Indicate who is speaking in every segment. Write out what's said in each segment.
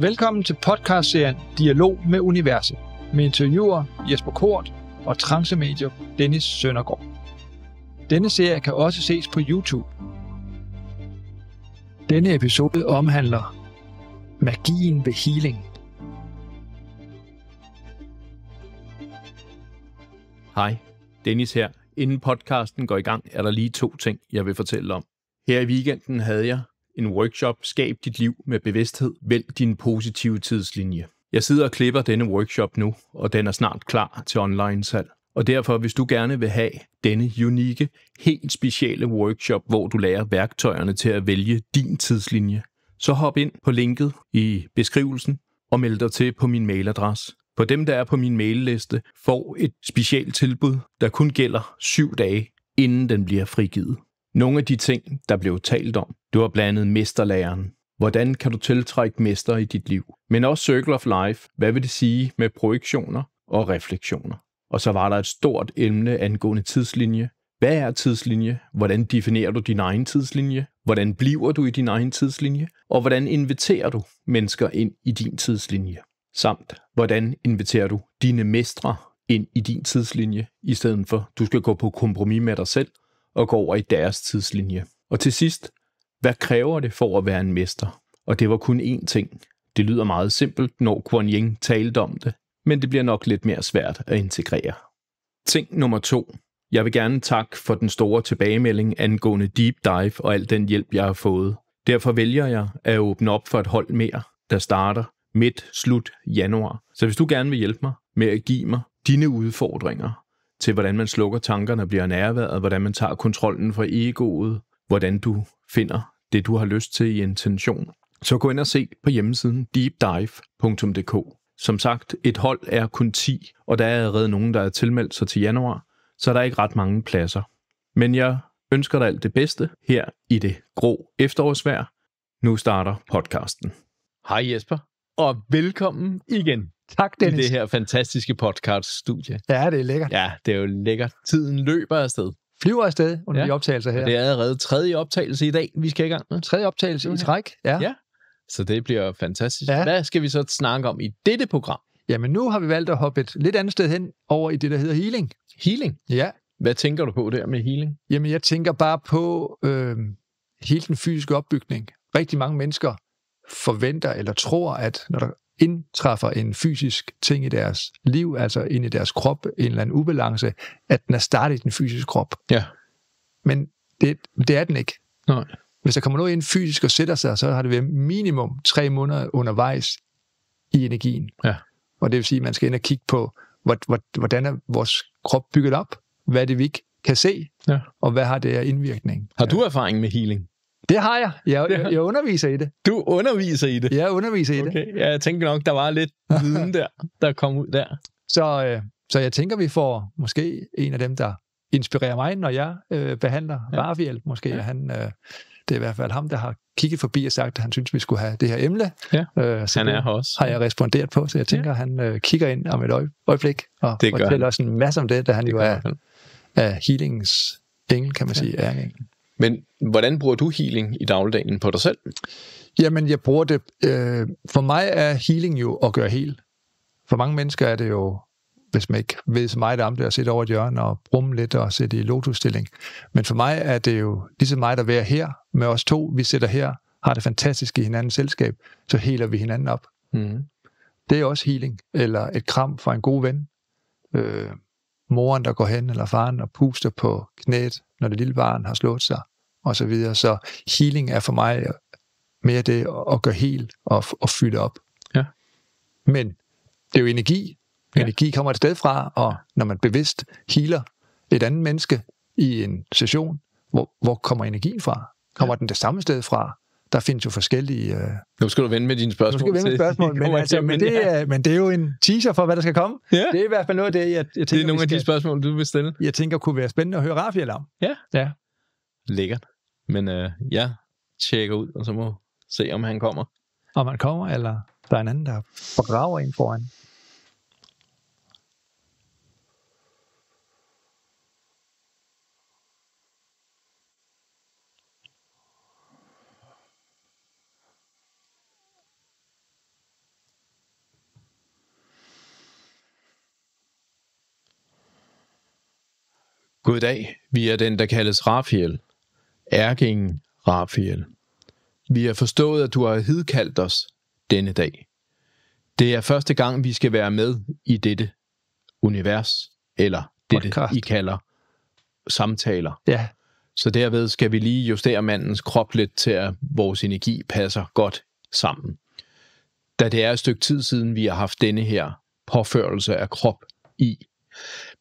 Speaker 1: Velkommen til podcastserien Dialog med Universet med interviewer Jesper Kort og transemedier Dennis Søndergaard. Denne serie kan også ses på YouTube. Denne episode omhandler magien ved healing.
Speaker 2: Hej, Dennis her. Inden podcasten går i gang, er der lige to ting, jeg vil fortælle om. Her i weekenden havde jeg, en workshop Skab dit liv med bevidsthed. Vælg din positive tidslinje. Jeg sidder og klipper denne workshop nu, og den er snart klar til online salg. Og derfor, hvis du gerne vil have denne unikke, helt specielle workshop, hvor du lærer værktøjerne til at vælge din tidslinje, så hop ind på linket i beskrivelsen og meld dig til på min mailadresse. For dem, der er på min mailliste, får et specielt tilbud, der kun gælder syv dage, inden den bliver frigivet. Nogle af de ting, der blev talt om, det var blandt andet mesterlæren. Hvordan kan du tiltrække mester i dit liv? Men også Circle of Life. Hvad vil det sige med projektioner og refleksioner? Og så var der et stort emne angående tidslinje. Hvad er tidslinje? Hvordan definerer du din egen tidslinje? Hvordan bliver du i din egen tidslinje? Og hvordan inviterer du mennesker ind i din tidslinje? Samt, hvordan inviterer du dine mestre ind i din tidslinje, i stedet for, du skal gå på kompromis med dig selv og gå over i deres tidslinje. Og til sidst, hvad kræver det for at være en mester? Og det var kun én ting. Det lyder meget simpelt, når Kuan Ying talte om det, men det bliver nok lidt mere svært at integrere. Ting nummer to. Jeg vil gerne takke for den store tilbagemelding angående Deep Dive og al den hjælp, jeg har fået. Derfor vælger jeg at åbne op for et hold mere, der starter midt, slut januar. Så hvis du gerne vil hjælpe mig med at give mig dine udfordringer, til, hvordan man slukker tankerne og bliver nærværet, hvordan man tager kontrollen fra egoet, hvordan du finder det, du har lyst til i intention. Så gå ind og se på hjemmesiden deepdive.dk. Som sagt, et hold er kun 10, og der er allerede nogen, der er tilmeldt sig til januar, så der er ikke ret mange pladser. Men jeg ønsker dig alt det bedste her i det grå efterårsvejr. Nu starter podcasten. Hej Jesper, og velkommen igen. Tak, Dennis. I det her fantastiske podcast-studie.
Speaker 1: Ja, det er lækkert.
Speaker 2: Ja, det er jo lækkert. Tiden løber afsted. Flyver afsted under ja. de optagelser her. Og det er allerede tredje optagelse i dag, vi skal i gang med. Tredje optagelse i træk, ja. ja. Så det bliver fantastisk.
Speaker 1: Ja. Hvad skal vi så snakke om i dette program? Jamen, nu har vi valgt at hoppe et lidt andet sted hen over i det, der hedder healing. Healing? Ja. Hvad tænker du på der med healing? Jamen, jeg tænker bare på øh, hele den fysiske opbygning. Rigtig mange mennesker forventer eller tror, at når der indtræffer en fysisk ting i deres liv, altså ind i deres krop, en eller anden ubalance, at den er startet i den fysiske krop. Ja. Men det, det er den ikke. Nej. Hvis der kommer noget ind fysisk og sætter sig, så har det været minimum tre måneder undervejs i energien. Ja. Og det vil sige, at man skal ind og kigge på, hvordan er vores krop bygget op? Hvad er det, vi ikke kan se? Ja. Og hvad har det af indvirkning? Har du erfaring med healing? Det har jeg. Jeg, det har... jeg underviser i det. Du underviser i det? Jeg underviser i okay. det.
Speaker 2: Ja, jeg tænker nok, der var lidt viden der,
Speaker 1: der kom ud der. Så, øh, så jeg tænker, vi får måske en af dem, der inspirerer mig, når jeg øh, behandler ja. Rafael. Måske ja. han... Øh, det er i hvert fald ham, der har kigget forbi og sagt, at han synes, vi skulle have det her emne. Ja, øh, så han er her også. har jeg responderet på, så jeg tænker, ja. han øh, kigger ind om et øjeblik og det fortæller han. os en masse om det, da han det jo er, er healingens engel, kan man ja. sige, er engel.
Speaker 2: Men hvordan bruger du healing i dagligdagen på dig selv?
Speaker 1: Jamen, jeg bruger det... Øh, for mig er healing jo at gøre hel. For mange mennesker er det jo hvis man ikke ved så meget om det, at sidde over et hjørne og brumme lidt og sætte i lotusstilling. Men for mig er det jo lige så meget at være her med os to. Vi sidder her, har det fantastisk i hinandens selskab, så heler vi hinanden op. Mm. Det er også healing, eller et kram fra en god ven. Øh, moren, der går hen, eller faren, og puster på knæet, når det lille barn har slået sig, og så videre. Så healing er for mig mere det at gøre helt og, og fylde op. Ja. Men det er jo energi. Energi ja. kommer et sted fra, og når man bevidst healer et andet menneske i en session, hvor, hvor kommer energien fra? Kommer ja. den det samme sted fra? der findes jo forskellige... Øh... Nu skal du vende med dine spørgsmål. Nu skal du vende med spørgsmål, men, altså, men, det, er, men det er jo en teaser for, hvad der skal komme. Ja. Det er i hvert fald noget af det, jeg, jeg tænker... Det er nogle skal, af de spørgsmål, du vil stille. Jeg tænker, kunne være spændende at høre Rafael om. Ja. ja.
Speaker 2: Lækkert. Men øh, jeg tjekker ud, og så må se, om han kommer.
Speaker 1: Om han kommer, eller der er en anden, der forgraver en foran.
Speaker 2: God dag. vi er den, der kaldes Rafael, ærkingen Rafael. Vi har forstået, at du har hidkaldt os denne dag. Det er første gang, vi skal være med i dette univers, eller det, I kalder samtaler. Ja. Så derved skal vi lige justere mandens krop lidt til, at vores energi passer godt sammen. Da det er et stykke tid siden, vi har haft denne her påførelse af krop i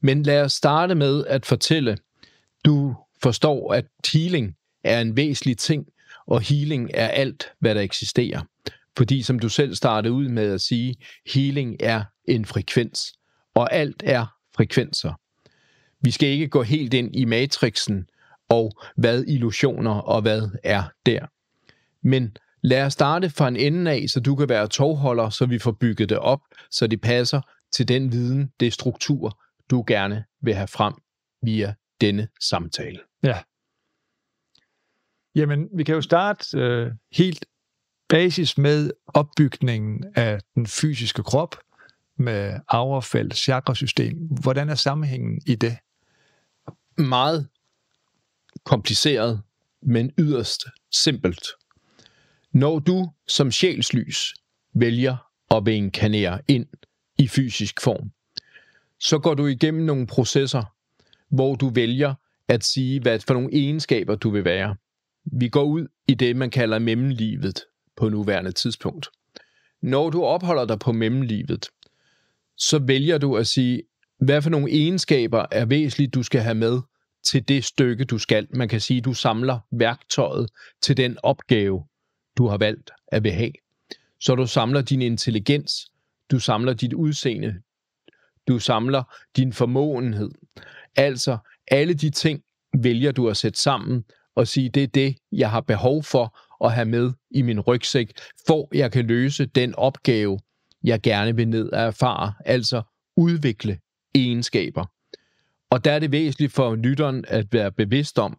Speaker 2: men lad os starte med at fortælle, du forstår, at healing er en væsentlig ting, og healing er alt, hvad der eksisterer. Fordi som du selv startede ud med at sige, healing er en frekvens, og alt er frekvenser. Vi skal ikke gå helt ind i matrixen og hvad illusioner og hvad er der. Men lad os starte fra en ende af, så du kan være togholder, så vi får bygget det op, så det passer til den viden, det struktur, du gerne vil have frem via denne samtale?
Speaker 1: Ja. Jamen, vi kan jo starte øh, helt basis med opbygningen af den fysiske krop med aurafelt, chakrasystem. Hvordan er sammenhængen i det? Meget kompliceret,
Speaker 2: men yderst simpelt. Når du som sjælslys vælger at inkarnere ind i fysisk form, så går du igennem nogle processer, hvor du vælger at sige, hvad for nogle egenskaber du vil være. Vi går ud i det, man kalder mellemlivet på nuværende tidspunkt. Når du opholder dig på mellemlivet, så vælger du at sige, hvad for nogle egenskaber er væsentligt, du skal have med til det stykke, du skal. Man kan sige, du samler værktøjet til den opgave, du har valgt at vil have. Så du samler din intelligens, du samler dit udseende, du samler din formåenhed. Altså alle de ting vælger du at sætte sammen og sige, det er det, jeg har behov for at have med i min rygsæk, for jeg kan løse den opgave, jeg gerne vil ned og erfare, altså udvikle egenskaber. Og der er det væsentligt for lytteren at være bevidst om,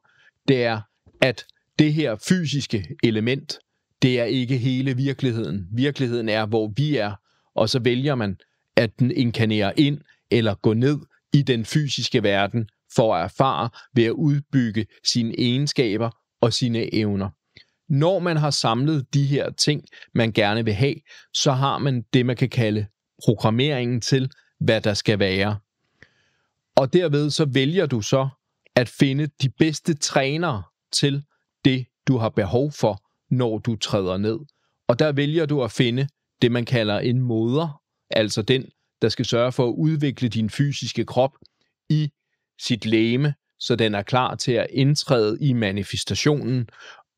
Speaker 2: det er, at det her fysiske element, det er ikke hele virkeligheden. Virkeligheden er, hvor vi er, og så vælger man at den inkarnerer ind eller går ned i den fysiske verden for at erfare ved at udbygge sine egenskaber og sine evner. Når man har samlet de her ting, man gerne vil have, så har man det, man kan kalde programmeringen til, hvad der skal være. Og derved så vælger du så at finde de bedste trænere til det, du har behov for, når du træder ned. Og der vælger du at finde det, man kalder en moder altså den, der skal sørge for at udvikle din fysiske krop i sit læme, så den er klar til at indtræde i manifestationen,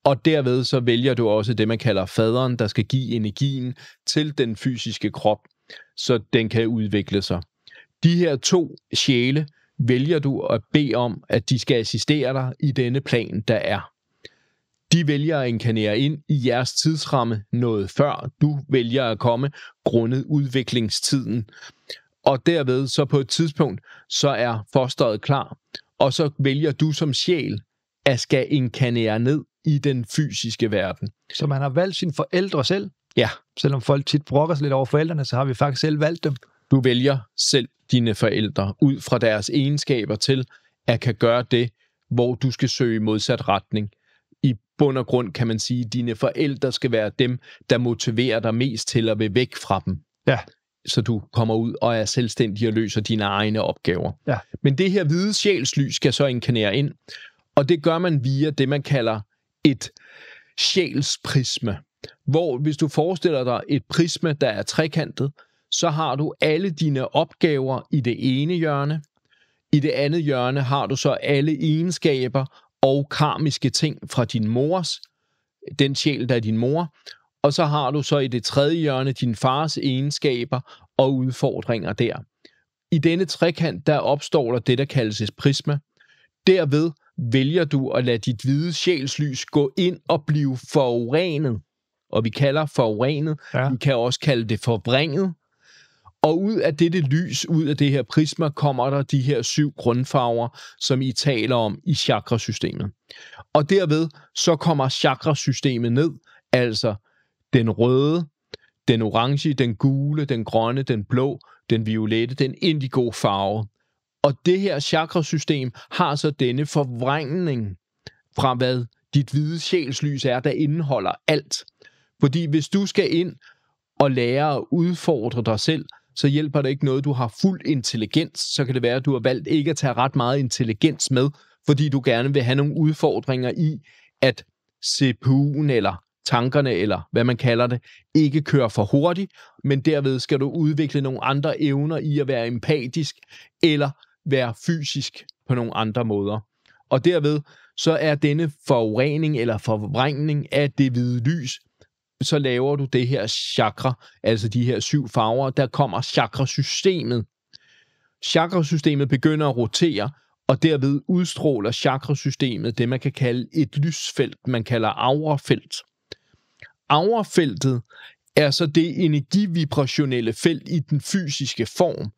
Speaker 2: og derved så vælger du også det, man kalder faderen, der skal give energien til den fysiske krop, så den kan udvikle sig. De her to sjæle vælger du at bede om, at de skal assistere dig i denne plan, der er de vælger at inkarnere ind i jeres tidsramme noget før du vælger at komme, grundet udviklingstiden. Og derved så på et tidspunkt, så er fosteret klar, og så vælger du som sjæl at skal inkarnere ned i den fysiske verden. Så man har valgt sine forældre selv?
Speaker 1: Ja. Selvom folk
Speaker 2: tit brokker sig lidt over forældrene, så har vi faktisk selv valgt dem. Du vælger selv dine forældre ud fra deres egenskaber til at kan gøre det, hvor du skal søge modsat retning bund og grund, kan man sige, dine forældre skal være dem, der motiverer dig mest til at være væk fra dem. Ja. Så du kommer ud og er selvstændig og løser dine egne opgaver. Ja. Men det her hvide sjælslys skal så inkarnere ind, og det gør man via det, man kalder et sjælsprisme. Hvor hvis du forestiller dig et prisme, der er trekantet, så har du alle dine opgaver i det ene hjørne. I det andet hjørne har du så alle egenskaber og karmiske ting fra din mors, den sjæl, der er din mor. Og så har du så i det tredje hjørne din fars egenskaber og udfordringer der. I denne trekant, der opstår der det, der kaldes et prisma. Derved vælger du at lade dit hvide sjælslys gå ind og blive forurenet. Og vi kalder forurenet, ja. vi kan også kalde det forbringet, og ud af dette lys, ud af det her prisma, kommer der de her syv grundfarver, som I taler om i chakrasystemet. Og derved så kommer chakrasystemet ned, altså den røde, den orange, den gule, den grønne, den blå, den violette, den indigo farve. Og det her chakrasystem har så denne forvrængning fra, hvad dit hvide sjælslys er, der indeholder alt. Fordi hvis du skal ind og lære at udfordre dig selv, så hjælper det ikke noget, du har fuld intelligens. Så kan det være, at du har valgt ikke at tage ret meget intelligens med, fordi du gerne vil have nogle udfordringer i, at CPU'en eller tankerne, eller hvad man kalder det, ikke kører for hurtigt, men derved skal du udvikle nogle andre evner i at være empatisk, eller være fysisk på nogle andre måder. Og derved så er denne forurening eller forvrængning af det hvide lys så laver du det her chakra, altså de her syv farver, der kommer chakrasystemet. Chakrasystemet begynder at rotere, og derved udstråler chakrasystemet det, man kan kalde et lysfelt, man kalder aurafelt. Aurafeltet er så det energivibrationelle felt i den fysiske form,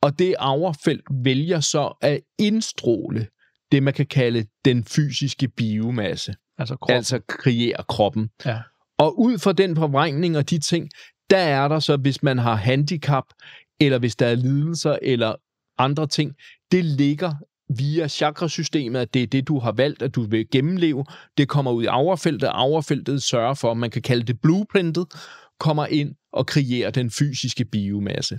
Speaker 2: og det aurafelt vælger så at indstråle det, man kan kalde den fysiske biomasse. Altså kroppen. Altså kreere kroppen. Ja. Og ud fra den forvrængning og de ting, der er der så, hvis man har handicap, eller hvis der er lidelser, eller andre ting, det ligger via chakrasystemet, at det er det, du har valgt, at du vil gennemleve. Det kommer ud i overfeltet, overfeltet sørger for, man kan kalde det blueprintet, kommer ind og kreerer den fysiske biomasse.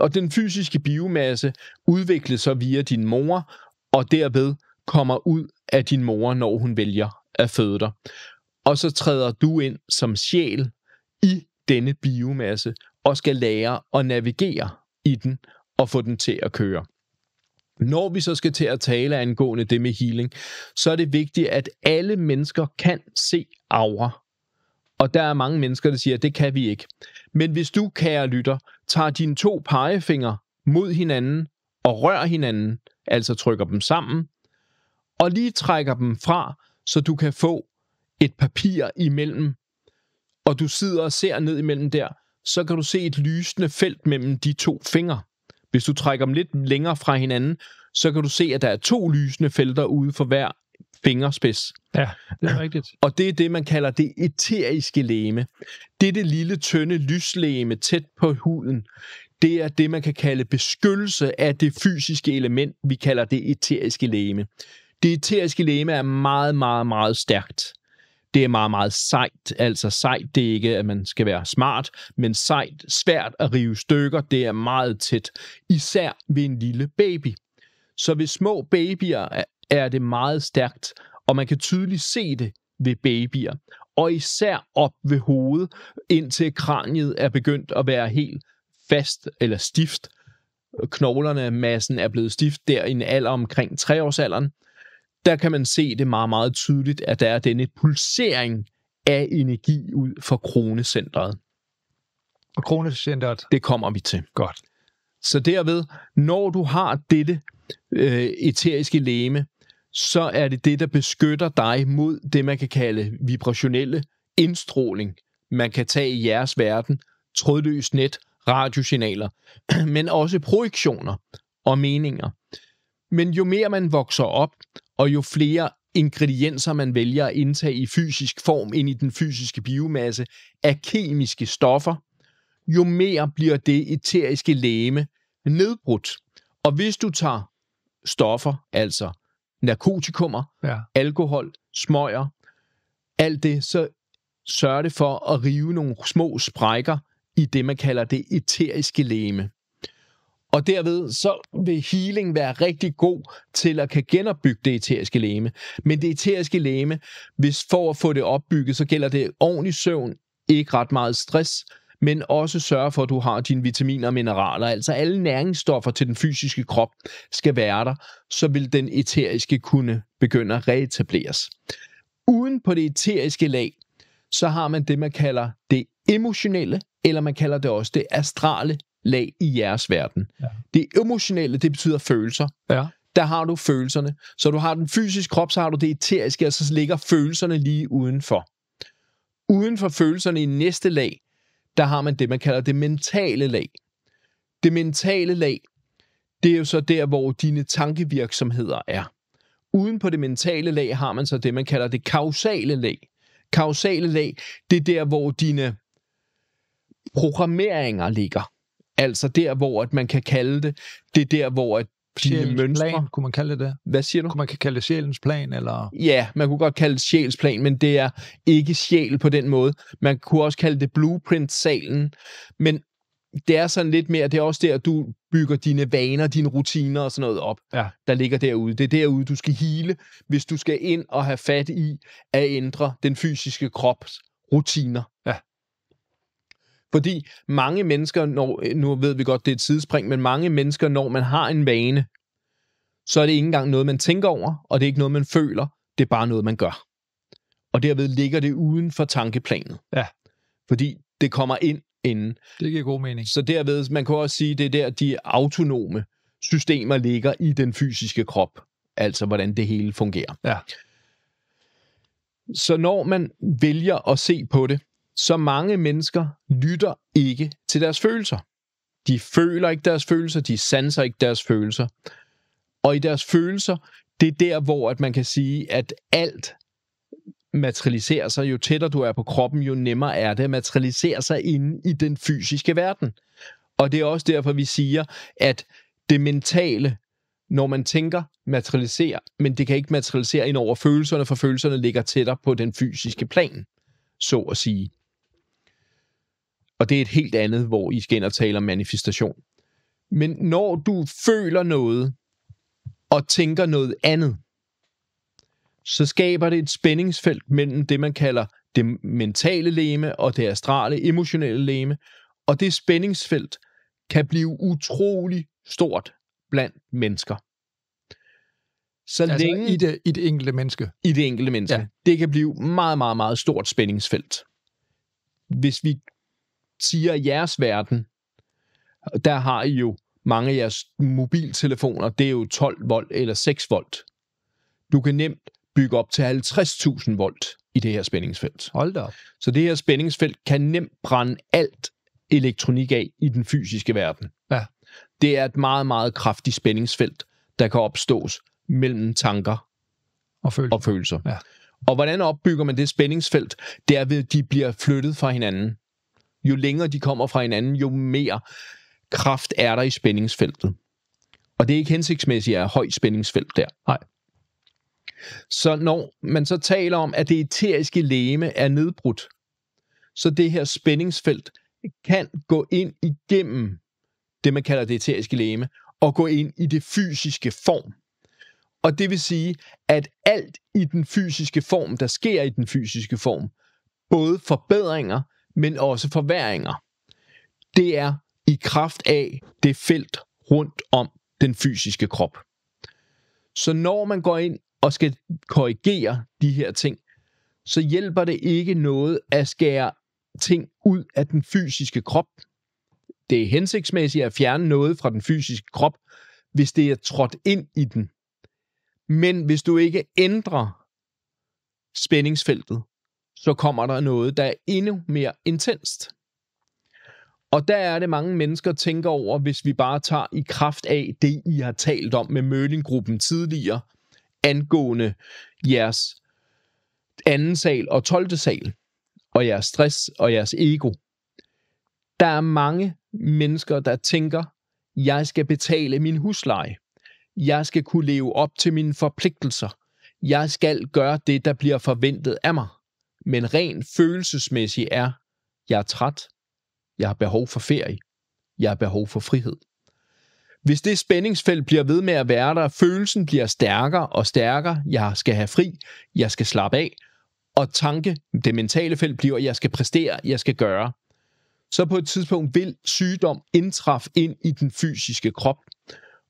Speaker 2: Og den fysiske biomasse udvikles så via din mor, og derved kommer ud af din mor, når hun vælger at føde dig og så træder du ind som sjæl i denne biomasse, og skal lære at navigere i den, og få den til at køre. Når vi så skal til at tale angående det med healing, så er det vigtigt, at alle mennesker kan se aura. Og der er mange mennesker, der siger, at det kan vi ikke. Men hvis du, kære lytter, tager dine to pegefinger mod hinanden og rører hinanden, altså trykker dem sammen, og lige trækker dem fra, så du kan få et papir imellem, og du sidder og ser ned imellem der, så kan du se et lysende felt mellem de to fingre. Hvis du trækker dem lidt længere fra hinanden, så kan du se, at der er to lysende felter ude for hver fingerspids. Ja, det er rigtigt. Og det er det, man kalder det eteriske læme. Det er det lille, tynde lyslæme tæt på huden. Det er det, man kan kalde beskyttelse af det fysiske element, vi kalder det eteriske læme. Det eteriske læme er meget, meget, meget stærkt det er meget, meget sejt. Altså sejt, det er ikke, at man skal være smart, men sejt, svært at rive stykker, det er meget tæt. Især ved en lille baby. Så ved små babyer er det meget stærkt, og man kan tydeligt se det ved babyer. Og især op ved hovedet, indtil kraniet er begyndt at være helt fast eller stift. Knoglerne, massen er blevet stift der i en alder omkring treårsalderen. årsalderen der kan man se det meget, meget tydeligt, at der er denne pulsering af energi ud fra kronecentret. Og kronecentret? Det kommer vi til. Godt. Så derved, når du har dette øh, eteriske leme, så er det det, der beskytter dig mod det, man kan kalde vibrationelle indstråling. Man kan tage i jeres verden, trådløst net, radiosignaler, men også projektioner og meninger. Men jo mere man vokser op, og jo flere ingredienser, man vælger at indtage i fysisk form ind i den fysiske biomasse af kemiske stoffer, jo mere bliver det eteriske læme nedbrudt. Og hvis du tager stoffer, altså narkotikummer, ja. alkohol, smøger, alt det, så sørger det for at rive nogle små sprækker i det, man kalder det eteriske læme. Og derved så vil healing være rigtig god til at kan genopbygge det eteriske læme. Men det eteriske læme, hvis for at få det opbygget, så gælder det ordentlig søvn, ikke ret meget stress, men også sørge for, at du har dine vitaminer og mineraler. Altså alle næringsstoffer til den fysiske krop skal være der, så vil den eteriske kunne begynde at reetableres. Uden på det eteriske lag, så har man det, man kalder det emotionelle, eller man kalder det også det astrale lag i jeres verden. Ja. Det emotionelle, det betyder følelser. Ja. Der har du følelserne. Så du har den fysiske krop, så har du det eteriske, og så ligger følelserne lige udenfor. Uden for følelserne i næste lag, der har man det, man kalder det mentale lag. Det mentale lag, det er jo så der, hvor dine tankevirksomheder er. Uden på det mentale lag har man så det, man kalder det kausale lag. Kausale lag, det er der, hvor dine programmeringer ligger. Altså der, hvor at man kan kalde det, det er der, hvor at sjælens mønstre... Plan, kunne man kalde det det? Hvad siger du? Kunne man kalde det sjælens plan, eller... Ja, man kunne godt kalde det sjælens plan, men det er ikke sjæl på den måde. Man kunne også kalde det blueprint-salen, men det er sådan lidt mere, det er også der, du bygger dine vaner, dine rutiner og sådan noget op, ja. der ligger derude. Det er derude, du skal hele, hvis du skal ind og have fat i at ændre den fysiske krops rutiner. Ja. Fordi mange mennesker, når, øh, nu ved vi godt, det er et sidespring, men mange mennesker, når man har en vane, så er det ikke engang noget, man tænker over, og det er ikke noget, man føler, det er bare noget, man gør. Og derved ligger det uden for tankeplanet. Ja. Fordi det kommer ind inden. Det giver god mening. Så derved, man kan også sige, det er der, de autonome systemer ligger i den fysiske krop. Altså, hvordan det hele fungerer. Ja. Så når man vælger at se på det, så mange mennesker lytter ikke til deres følelser. De føler ikke deres følelser, de sanser ikke deres følelser. Og i deres følelser, det er der, hvor at man kan sige, at alt materialiserer sig. Jo tættere du er på kroppen, jo nemmere er det at materialisere sig inde i den fysiske verden. Og det er også derfor, vi siger, at det mentale, når man tænker, materialiserer, men det kan ikke materialisere ind over følelserne, for følelserne ligger tættere på den fysiske plan, så at sige. Og det er et helt andet, hvor I skal ind og tale om manifestation. Men når du føler noget, og tænker noget andet, så skaber det et spændingsfelt mellem det, man kalder det mentale leme og det astrale, emotionelle leme. Og det spændingsfelt kan blive utrolig stort blandt mennesker. Så altså længe, i, det, i det enkelte menneske? I det enkelte menneske. Ja. Det kan blive meget, meget, meget stort spændingsfelt. Hvis vi siger jeres verden, der har I jo mange af jeres mobiltelefoner, det er jo 12 volt eller 6 volt. Du kan nemt bygge op til 50.000 volt i det her spændingsfelt. Hold da op. Så det her spændingsfelt kan nemt brænde alt elektronik af i den fysiske verden. Ja. Det er et meget, meget kraftigt spændingsfelt, der kan opstås mellem tanker og følelser. Og, følelser. Ja. og hvordan opbygger man det spændingsfelt? Det er ved, at de bliver flyttet fra hinanden jo længere de kommer fra hinanden, jo mere kraft er der i spændingsfeltet. Og det er ikke hensigtsmæssigt at have højt spændingsfelt der. Nej. Så når man så taler om, at det eteriske leme er nedbrudt, så det her spændingsfelt kan gå ind igennem det, man kalder det eteriske leme, og gå ind i det fysiske form. Og det vil sige, at alt i den fysiske form, der sker i den fysiske form, både forbedringer, men også forværinger, det er i kraft af det felt rundt om den fysiske krop. Så når man går ind og skal korrigere de her ting, så hjælper det ikke noget at skære ting ud af den fysiske krop. Det er hensigtsmæssigt at fjerne noget fra den fysiske krop, hvis det er trådt ind i den. Men hvis du ikke ændrer spændingsfeltet, så kommer der noget, der er endnu mere intenst. Og der er det mange mennesker tænker over, hvis vi bare tager i kraft af det, I har talt om med Mølinggruppen tidligere, angående jeres anden sal og 12. sal, og jeres stress og jeres ego. Der er mange mennesker, der tænker, jeg skal betale min husleje. Jeg skal kunne leve op til mine forpligtelser. Jeg skal gøre det, der bliver forventet af mig men rent følelsesmæssigt er, jeg er træt, jeg har behov for ferie, jeg har behov for frihed. Hvis det spændingsfelt bliver ved med at være der, følelsen bliver stærkere og stærkere, jeg skal have fri, jeg skal slappe af, og tanke, det mentale felt bliver, jeg skal præstere, jeg skal gøre, så på et tidspunkt vil sygdom indtræffe ind i den fysiske krop.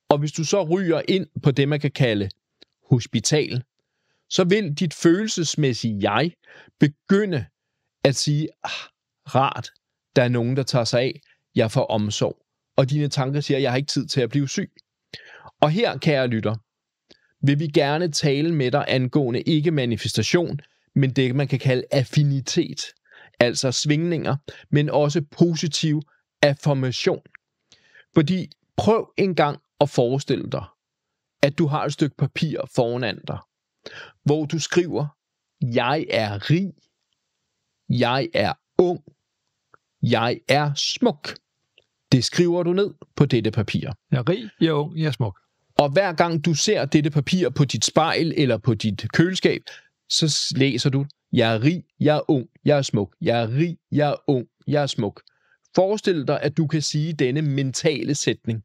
Speaker 2: Og hvis du så ryger ind på det, man kan kalde hospital, så vil dit følelsesmæssige jeg begynde at sige, ah, rart, der er nogen, der tager sig af, jeg får omsorg. Og dine tanker siger, jeg har ikke tid til at blive syg. Og her, kære lytter, vil vi gerne tale med dig angående ikke manifestation, men det, man kan kalde affinitet, altså svingninger, men også positiv affirmation. Fordi prøv en gang at forestille dig, at du har et stykke papir foran dig hvor du skriver, jeg er rig, jeg er ung, jeg er smuk. Det skriver du ned på dette papir.
Speaker 1: Jeg er rig, jeg er ung, jeg er smuk.
Speaker 2: Og hver gang du ser dette papir på dit spejl eller på dit køleskab, så læser du, jeg er rig, jeg er ung, jeg er smuk, jeg er rig, jeg er ung, jeg er smuk. Forestil dig, at du kan sige denne mentale sætning.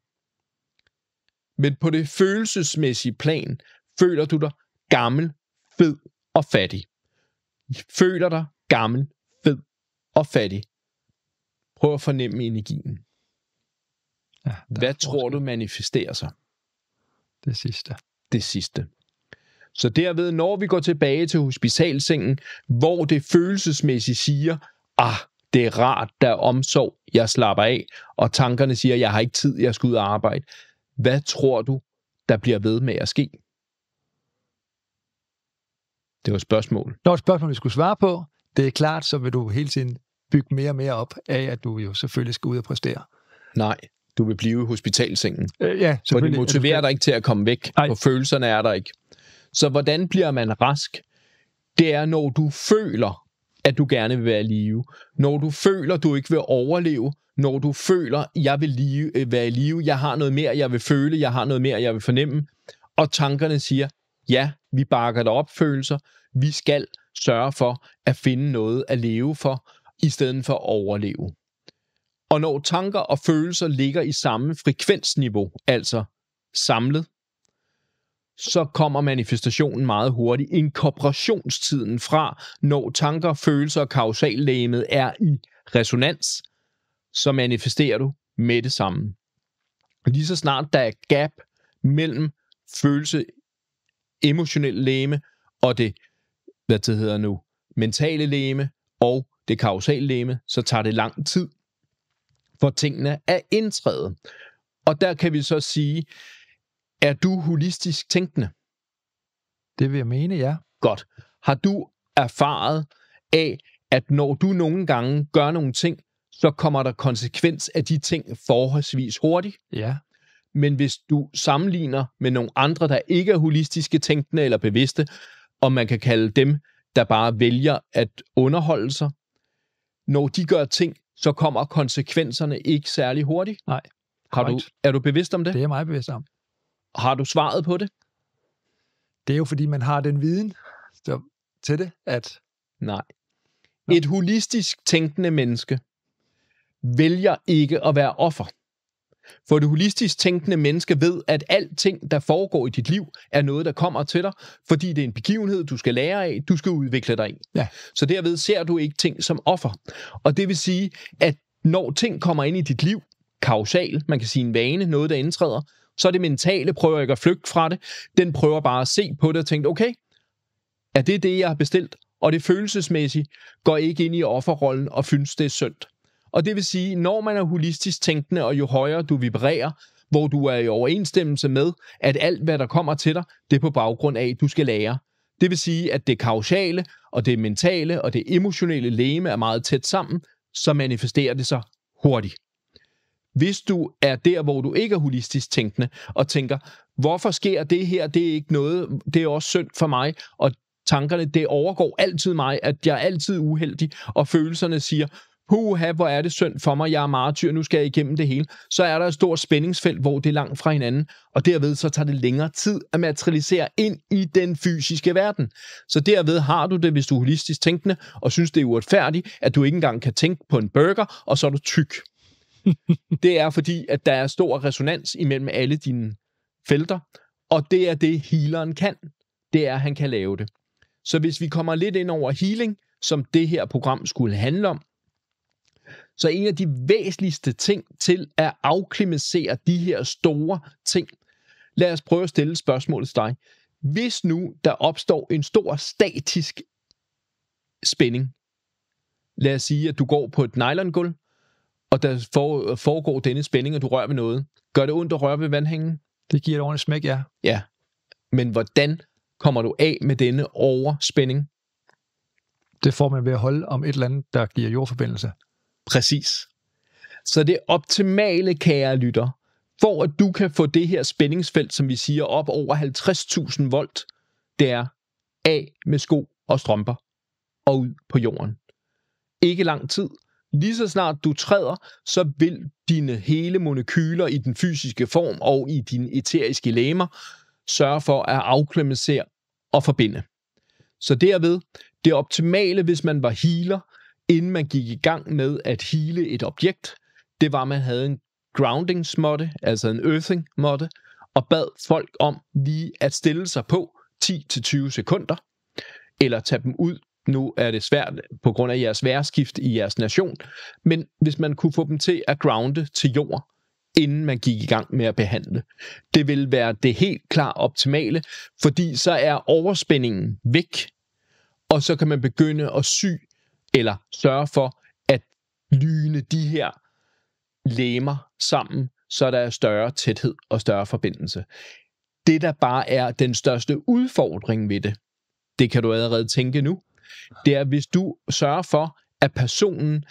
Speaker 2: Men på det følelsesmæssige plan føler du dig gammel, fed og fattig. Føler dig gammel, fed og fattig. Prøv at fornemme energien. Ja, Hvad tror du manifesterer sig? Det sidste. Det sidste. Så derved, når vi går tilbage til hospitalsengen, hvor det følelsesmæssigt siger, ah, det er rart, der er omsorg, jeg slapper af, og tankerne siger, jeg har ikke tid, jeg skal ud og arbejde. Hvad tror du, der bliver ved med at ske? Det var et spørgsmål.
Speaker 1: Når et spørgsmål, vi skulle svare på, det er klart, så vil du hele tiden bygge mere og mere op af, at du jo selvfølgelig skal ud og præstere.
Speaker 2: Nej, du vil blive i hospitalsengen. Øh, ja, For det motiverer dig ikke til at komme væk, Ej. og følelserne er der ikke. Så hvordan bliver man rask? Det er, når du føler, at du gerne vil være i live. Når du føler, du ikke vil overleve. Når du føler, jeg vil live, øh, være i live. Jeg har noget mere, jeg vil føle. Jeg har noget mere, jeg vil fornemme. Og tankerne siger, Ja, vi bakker dig op følelser. Vi skal sørge for at finde noget at leve for, i stedet for at overleve. Og når tanker og følelser ligger i samme frekvensniveau, altså samlet, så kommer manifestationen meget hurtigt. Inkorporationstiden fra, når tanker, følelser og kausallægemet er i resonans, så manifesterer du med det samme. Lige så snart der er gap mellem følelse emotionelle leme og det, hvad det hedder nu, mentale leme og det kausale leme, så tager det lang tid for tingene at indtræde. Og der kan vi så sige, er du holistisk tænkende? Det vil jeg mene, ja. Godt. Har du erfaret af, at når du nogle gange gør nogle ting, så kommer der konsekvens af de ting forholdsvis hurtigt? Ja men hvis du sammenligner med nogle andre, der ikke er holistiske, tænkende eller bevidste, og man kan kalde dem, der bare vælger at underholde sig, når de gør ting, så kommer
Speaker 1: konsekvenserne ikke særlig hurtigt. Nej. Har du, er du bevidst om det? Det er jeg meget bevidst om. Har du svaret på det? Det er jo, fordi man har den viden der, til det,
Speaker 2: at... Nej. Nå. Et holistisk tænkende menneske vælger ikke at være offer. For det holistisk tænkende menneske ved, at alting, der foregår i dit liv, er noget, der kommer til dig, fordi det er en begivenhed, du skal lære af, du skal udvikle dig i. Ja. Så derved ser du ikke ting som offer. Og det vil sige, at når ting kommer ind i dit liv, kausal, man kan sige en vane, noget, der indtræder, så det mentale prøver ikke at flygte fra det, den prøver bare at se på det og tænke, okay, er det det, jeg har bestilt? Og det følelsesmæssige går ikke ind i offerrollen og synes, det er synd. Og det vil sige, når man er holistisk tænkende, og jo højere du vibrerer, hvor du er i overensstemmelse med, at alt, hvad der kommer til dig, det er på baggrund af, at du skal lære. Det vil sige, at det kausale, og det mentale, og det emotionelle leme er meget tæt sammen, så manifesterer det sig hurtigt. Hvis du er der, hvor du ikke er holistisk tænkende, og tænker, hvorfor sker det her, det er ikke noget, det er også synd for mig, og tankerne, det overgår altid mig, at jeg er altid uheldig, og følelserne siger, puha, hvor er det synd for mig, jeg er martyr, nu skal jeg igennem det hele, så er der et stort spændingsfelt, hvor det er langt fra hinanden, og derved så tager det længere tid at materialisere ind i den fysiske verden. Så derved har du det, hvis du er holistisk tænkende, og synes, det er uretfærdigt, at du ikke engang kan tænke på en burger, og så er du tyk. det er fordi, at der er stor resonans imellem alle dine felter, og det er det, healeren kan. Det er, at han kan lave det. Så hvis vi kommer lidt ind over healing, som det her program skulle handle om, så en af de væsentligste ting til at afklimatisere de her store ting, lad os prøve at stille spørgsmålet til dig. Hvis nu der opstår en stor statisk spænding, lad os sige, at du går på et nylongulv, og der foregår denne spænding, og du rører ved noget. Gør det ondt at røre ved vandhængen? Det giver et ordentligt smæk, ja. Ja. Men hvordan kommer du af med denne overspænding?
Speaker 1: Det får man ved at holde om et eller andet, der giver jordforbindelse. Præcis.
Speaker 2: Så det optimale, kære lytter, for at du kan få det her spændingsfelt, som vi siger, op over 50.000 volt, det er af med sko og strømper og ud på jorden. Ikke lang tid. Lige så snart du træder, så vil dine hele molekyler i den fysiske form og i dine eteriske lemmer sørge for at afklemensere og forbinde. Så derved, det optimale, hvis man var healer, inden man gik i gang med at hele et objekt, det var, at man havde en groundings-måtte, altså en earthing-måtte, og bad folk om lige at stille sig på 10-20 sekunder, eller tage dem ud. Nu er det svært på grund af jeres værskift i jeres nation, men hvis man kunne få dem til at grounde til jord, inden man gik i gang med at behandle. Det vil være det helt klart optimale, fordi så er overspændingen væk, og så kan man begynde at sy eller sørge for at lyne de her lemer sammen, så der er større tæthed og større forbindelse. Det, der bare er den største udfordring ved det, det kan du allerede tænke nu, det er, hvis du sørger for, at personen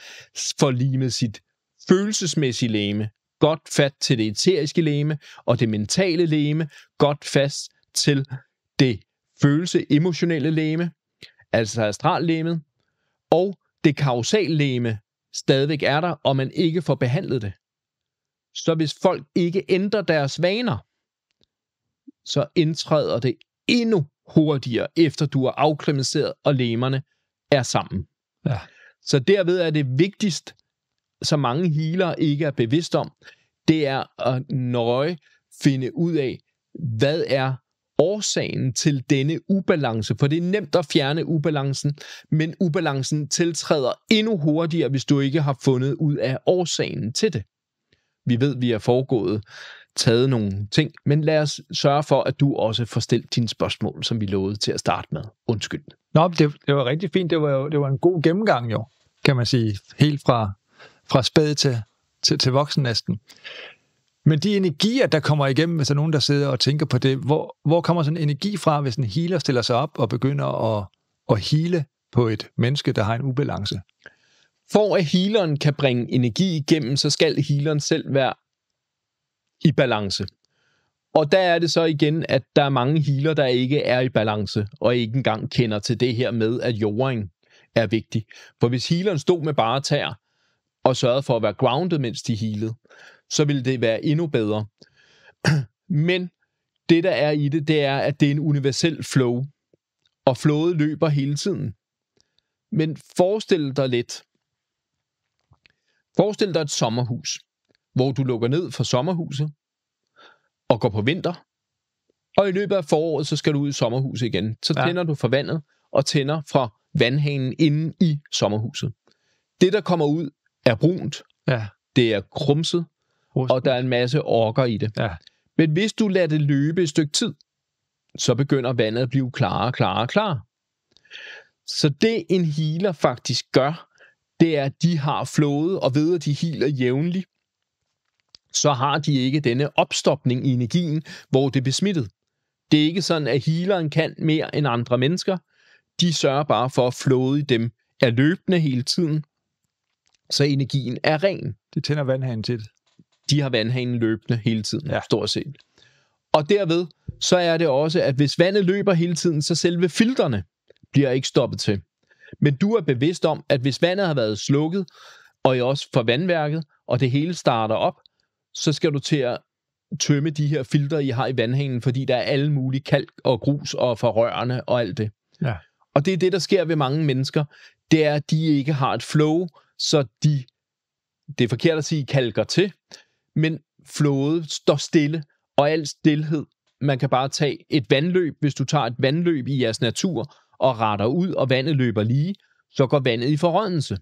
Speaker 2: får limet sit følelsesmæssige leme godt fat til det eteriske leme og det mentale leme, godt fast til det følelse-emotionelle leme, altså astrallemet, og det kausallæme stadigvæk er der, og man ikke får behandlet det. Så hvis folk ikke ændrer deres vaner, så indtræder det endnu hurtigere, efter du er afklimatiseret, og lemerne er sammen. Ja. Så derved er det vigtigst, så mange healer ikke er bevidst om, det er at nøje finde ud af, hvad er årsagen til denne ubalance, for det er nemt at fjerne ubalancen, men ubalancen tiltræder endnu hurtigere, hvis du ikke har fundet ud af årsagen til det. Vi ved, vi er foregået taget nogle ting, men lad os sørge
Speaker 1: for, at du også får stillet dine spørgsmål, som vi lovede til at starte med. Undskyld. Nå, det, det var rigtig fint. Det var, jo, det var en god gennemgang jo, kan man sige. Helt fra, fra spæd til, til, til voksen næsten. Men de energier, der kommer igennem, hvis der er nogen, der sidder og tænker på det, hvor, hvor kommer sådan en energi fra, hvis en healer stiller sig op og begynder at, at hele på et menneske, der har en ubalance? For at healeren kan bringe energi igennem,
Speaker 2: så skal healeren selv være i balance. Og der er det så igen, at der er mange healer, der ikke er i balance, og ikke engang kender til det her med, at jorden er vigtig. For hvis healeren stod med bare tær, og sørgede for at være grounded, mens de healede, så ville det være endnu bedre. Men det, der er i det, det er, at det er en universel flow, og flowet løber hele tiden. Men forestil dig lidt. Forestil dig et sommerhus, hvor du lukker ned for sommerhuset og går på vinter, og i løbet af foråret, så skal du ud i sommerhuset igen. Så ja. tænder du for vandet og tænder fra vandhanen inde i sommerhuset. Det, der kommer ud, er brunt, ja. det er krumset, Rusten. og der er en masse orker i det. Ja. Men hvis du lader det løbe et stykke tid, så begynder vandet at blive klarere, klarere, klarere. Så det en healer faktisk gør, det er, at de har flået, og ved at de healer jævnligt, så har de ikke denne opstopning i energien, hvor det bliver smittet. Det er ikke sådan, at healeren kan mere end andre mennesker. De sørger bare for, at flået i dem er løbende hele tiden, så energien er ren. Det tænder vandhanen til de har vandhanen løbende hele tiden, ja. stort set. Og derved, så er det også, at hvis vandet løber hele tiden, så selve filterne bliver ikke stoppet til. Men du er bevidst om, at hvis vandet har været slukket, og I også for vandværket, og det hele starter op, så skal du til at tømme de her filter, I har i vandhanen, fordi der er alle mulige kalk og grus og forrørende og alt det. Ja. Og det er det, der sker ved mange mennesker, det er, at de ikke har et flow, så de, det er forkert at sige, kalker til, men flåde står stille, og al stillhed, man kan bare tage et vandløb, hvis du tager et vandløb i jeres natur og retter ud, og vandet løber lige, så går vandet i forrådnelse.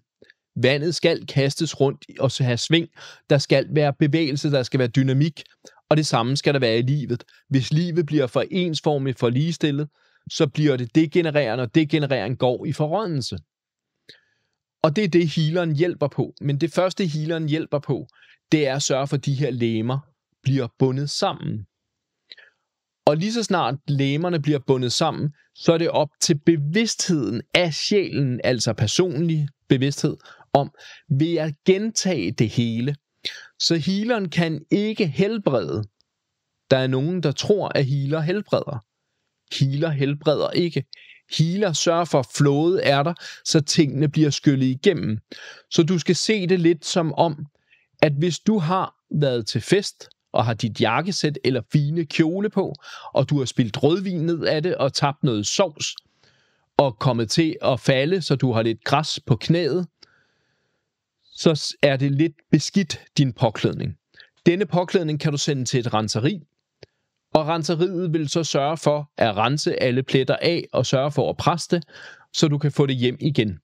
Speaker 2: Vandet skal kastes rundt og have sving. Der skal være bevægelse, der skal være dynamik, og det samme skal der være i livet. Hvis livet bliver for ensformigt, for ligestillet, så bliver det degenererende, og degenerering går i forrådnelse. Og det er det, healeren hjælper på. Men det første, healeren hjælper på, det er at sørge for, at de her lemer bliver bundet sammen. Og lige så snart lemerne bliver bundet sammen, så er det op til bevidstheden af sjælen, altså personlig bevidsthed, om ved at gentage det hele. Så healeren kan ikke helbrede. Der er nogen, der tror, at healer helbreder. Healer helbreder ikke. Healer sørger for, at flowet er der, så tingene bliver skyllet igennem. Så du skal se det lidt som om, at hvis du har været til fest, og har dit jakkesæt eller fine kjole på, og du har spildt rødvin ned af det og tabt noget sovs, og kommet til at falde, så du har lidt græs på knæet, så er det lidt beskidt, din påklædning. Denne påklædning kan du sende til et renseri, og renseriet vil så sørge for at rense alle pletter af og sørge for at presse det, så du kan få det hjem igen.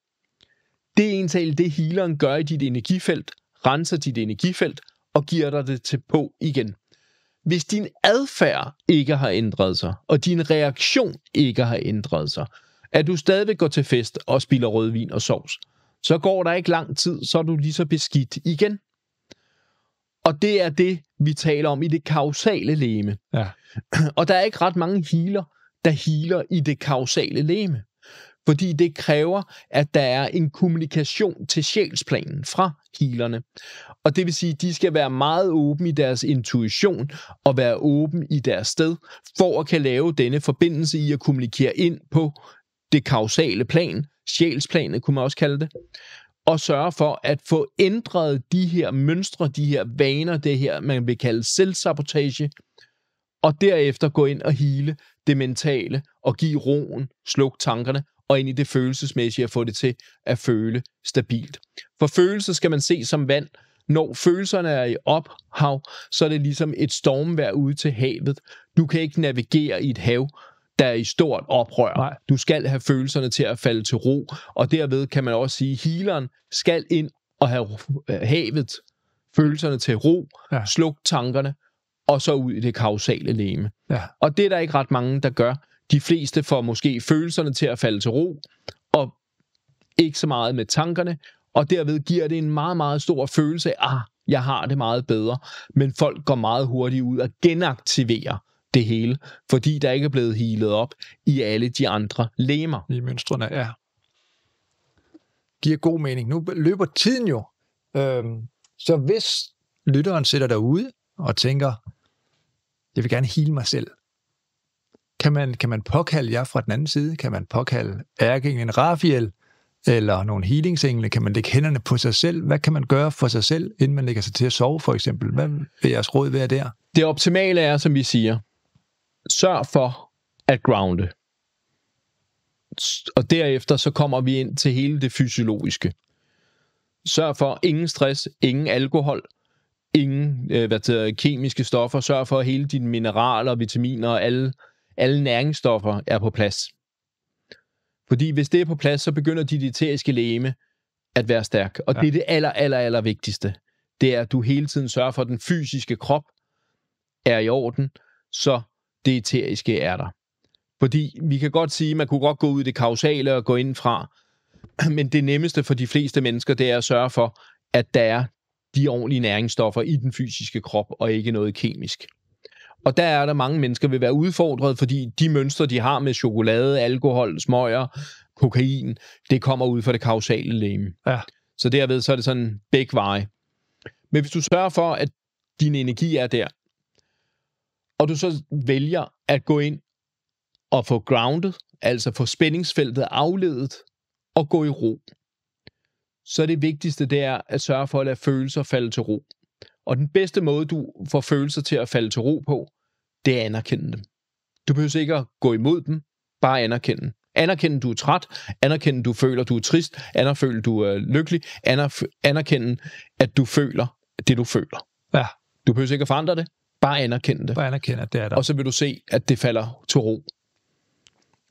Speaker 2: Det er en det healeren gør i dit energifelt, renser dit energifelt og giver dig det til på igen. Hvis din adfærd ikke har ændret sig, og din reaktion ikke har ændret sig, at du stadigvæk går til fest og spiller rødvin og sovs, så går der ikke lang tid, så er du lige så beskidt igen. Og det er det, vi taler om i det kausale leme. Ja. Og der er ikke ret mange healer, der healer i det kausale leme fordi det kræver, at der er en kommunikation til sjælsplanen fra healerne. Og det vil sige, at de skal være meget åbne i deres intuition og være åben i deres sted, for at kan lave denne forbindelse i at kommunikere ind på det kausale plan, sjælsplanet kunne man også kalde det, og sørge for at få ændret de her mønstre, de her vaner, det her, man vil kalde selvsabotage, og derefter gå ind og hele det mentale og give roen, sluk tankerne og ind i det følelsesmæssige at få det til at føle stabilt. For følelser skal man se som vand. Når følelserne er i ophav, så er det ligesom et stormvær ude til havet. Du kan ikke navigere i et hav, der er i stort oprør. Nej. Du skal have følelserne til at falde til ro, og derved kan man også sige, at healeren skal ind og have øh, havet, følelserne til ro, ja. slukke tankerne, og så ud i det kausale leme. Ja. Og det er der ikke ret mange, der gør. De fleste får måske følelserne til at falde til ro, og ikke så meget med tankerne, og derved giver det en meget, meget stor følelse af, ah, jeg har det meget bedre, men folk går meget hurtigt ud og genaktiverer det hele, fordi der ikke er blevet healet op i alle de andre lemer. I mønstrene, ja.
Speaker 1: Giver god mening. Nu løber tiden jo. Øhm, så hvis lytteren sidder derude og tænker, jeg vil gerne hele mig selv, kan man, kan man påkalde jer fra den anden side? Kan man påkalde ærkingen Rafael eller nogle healingsengle? Kan man lægge hænderne på sig selv? Hvad kan man gøre for sig selv, inden man lægger sig til at sove, for eksempel? Hvad vil jeres råd være der?
Speaker 2: Det optimale er, som vi siger, sørg for at grounde. Og derefter så kommer vi ind til hele det fysiologiske. Sørg for ingen stress, ingen alkohol, ingen øh, hvad hvad hedder, kemiske stoffer. Sørg for, hele dine mineraler, vitaminer og alle alle næringsstoffer er på plads. Fordi hvis det er på plads, så begynder dit eteriske læme at være stærk. Og ja. det er det aller, aller, aller vigtigste. Det er, at du hele tiden sørger for, at den fysiske krop er i orden, så det eteriske er der. Fordi vi kan godt sige, at man kunne godt gå ud i det kausale og gå ind fra, men det nemmeste for de fleste mennesker, det er at sørge for, at der er de ordentlige næringsstoffer i den fysiske krop, og ikke noget kemisk. Og der er der mange mennesker, vil være udfordret, fordi de mønstre, de har med chokolade, alkohol, smøger, kokain, det kommer ud fra det kausale leme. Ja. Så derved så er det sådan begge veje. Men hvis du sørger for, at din energi er der, og du så vælger at gå ind og få grounded, altså få spændingsfeltet afledet, og gå i ro, så det vigtigste det er at sørge for at lade følelser falde til ro. Og den bedste måde, du får følelser til at falde til ro på, det er at anerkende dem. Du behøver ikke at gå imod dem, bare anerkende. Anerkende, du er træt. Anerkende, du føler, du er trist. Anerkende, du er lykkelig. Anerkende, at du føler det, du føler. Ja. Du behøver ikke at forandre det. Bare anerkende det. Bare anerkende, at det er der. Og så vil du se, at det falder til ro.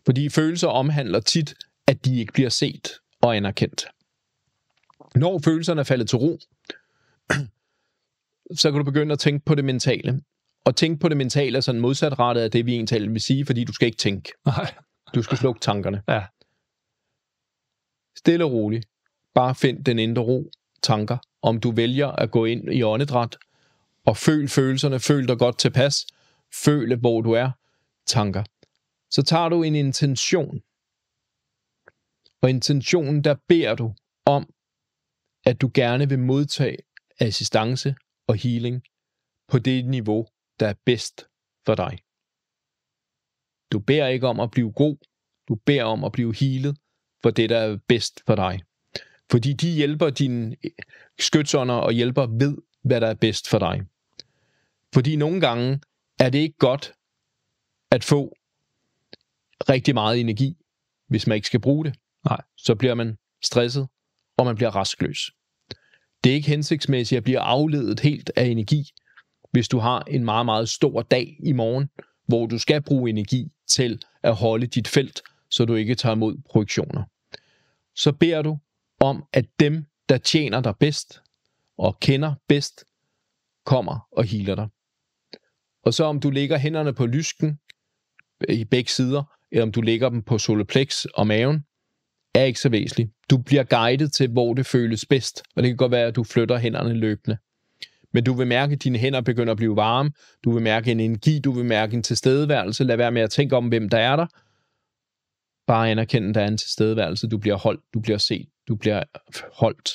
Speaker 2: Fordi følelser omhandler tit, at de ikke bliver set og anerkendt. Når følelserne er faldet til ro, så kan du begynde at tænke på det mentale. Og tænke på det mentale er sådan modsatrettet af det, vi egentlig vil sige, fordi du skal ikke tænke. Nej. Du skal slukke tankerne. Ja. Stille og roligt. Bare find den indre ro, tanker. Om du vælger at gå ind i åndedræt og føl følelserne, føl dig godt tilpas, føle, hvor du er, tanker. Så tager du en intention, og intentionen, der beder du om, at du gerne vil modtage assistance og healing på det niveau, der er bedst for dig. Du beder ikke om at blive god, du beder om at blive healet for det, der er bedst for dig. Fordi de hjælper dine øh, skytsånder og hjælper ved, hvad der er bedst for dig. Fordi nogle gange er det ikke godt at få rigtig meget energi, hvis man ikke skal bruge det. Nej. Så bliver man stresset, og man bliver raskløs. Det er ikke hensigtsmæssigt at blive afledet helt af energi, hvis du har en meget, meget stor dag i morgen, hvor du skal bruge energi til at holde dit felt, så du ikke tager imod projektioner. Så beder du om, at dem, der tjener dig bedst og kender bedst, kommer og healer dig. Og så om du lægger hænderne på lysken i begge sider, eller om du lægger dem på soloplex og maven, er ikke så væsentligt du bliver guidet til, hvor det føles bedst, og det kan godt være, at du flytter hænderne løbende. Men du vil mærke, at dine hænder begynder at blive varme, du vil mærke en energi, du vil mærke en tilstedeværelse, lad være med at tænke om, hvem der er der. Bare anerkende, at der er en tilstedeværelse, du bliver holdt, du bliver set, du bliver holdt.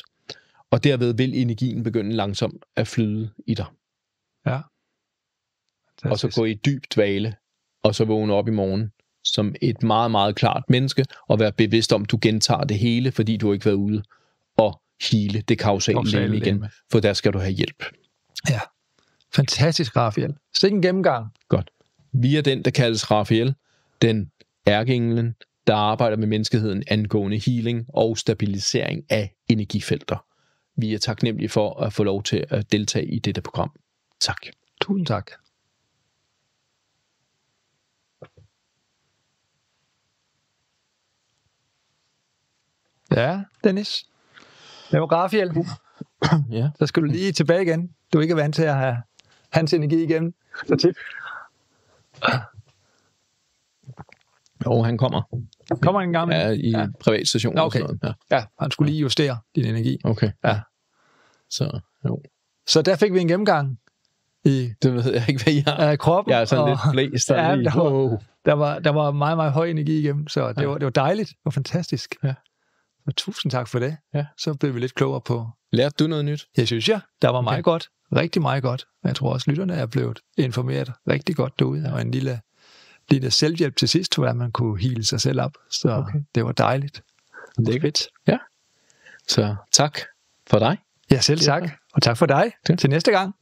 Speaker 2: Og derved vil energien begynde langsomt at flyde i dig. Ja. Og så gå i dybt dvale, og så vågne op i morgen som et meget, meget klart menneske, og være bevidst om, at du gentager det hele, fordi du ikke har været ude og hele det kausale igen, igen, for der skal du have hjælp. Ja,
Speaker 1: fantastisk, Raphael. Se en gennemgang. Godt.
Speaker 2: Vi er den, der kaldes Raphael, den ærkeenglen, der arbejder med menneskeheden angående healing og stabilisering af energifelter. Vi er taknemmelige for at få lov til at deltage i dette program. Tak. Tusind tak.
Speaker 1: Ja, Dennis. Det var ja. Så skal du lige tilbage igen. Du er ikke vant til at have hans energi igen. Så tip. Jo, han kommer. Kommer han en gang? Ja, i ja. privat station. Ja, okay. Sådan, ja. ja, han skulle lige justere din energi. Okay. Ja. Så, jo. Så der fik vi en gennemgang i... Det ved jeg ikke, hvad jeg har. kroppen. Jeg er sådan og, lidt blæst. Ja, der, var, der, var, der var meget, meget høj energi igennem, så det, ja. var, det var dejligt. Det var fantastisk. Ja. Og tusind tak for det. Ja. Så blev vi lidt klogere på... Lærte du noget nyt? Jeg synes, ja. Der var okay. meget godt. Rigtig meget godt. jeg tror også, lytterne er blevet informeret rigtig godt derude. Og en lille, lille selvhjælp til sidst, hvor man kunne hele sig selv op. Så okay. det var dejligt. Lækkert. Ja. Så tak for dig. Ja, selv tak. Og tak for dig. Ja. Til næste gang.